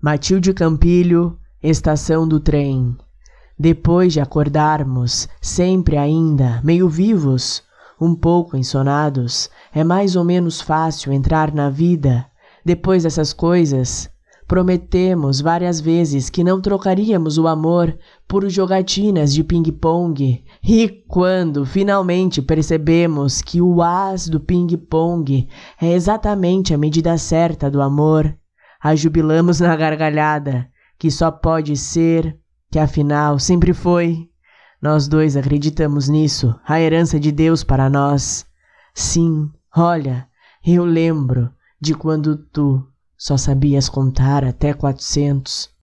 Matilde Campilho, estação do trem. Depois de acordarmos, sempre ainda, meio vivos, um pouco ensonados, é mais ou menos fácil entrar na vida. Depois dessas coisas, prometemos várias vezes que não trocaríamos o amor por jogatinas de ping-pong. E quando finalmente percebemos que o as do ping-pong é exatamente a medida certa do amor, a jubilamos na gargalhada, que só pode ser, que afinal sempre foi. Nós dois acreditamos nisso, a herança de Deus para nós. Sim, olha, eu lembro de quando tu só sabias contar até quatrocentos.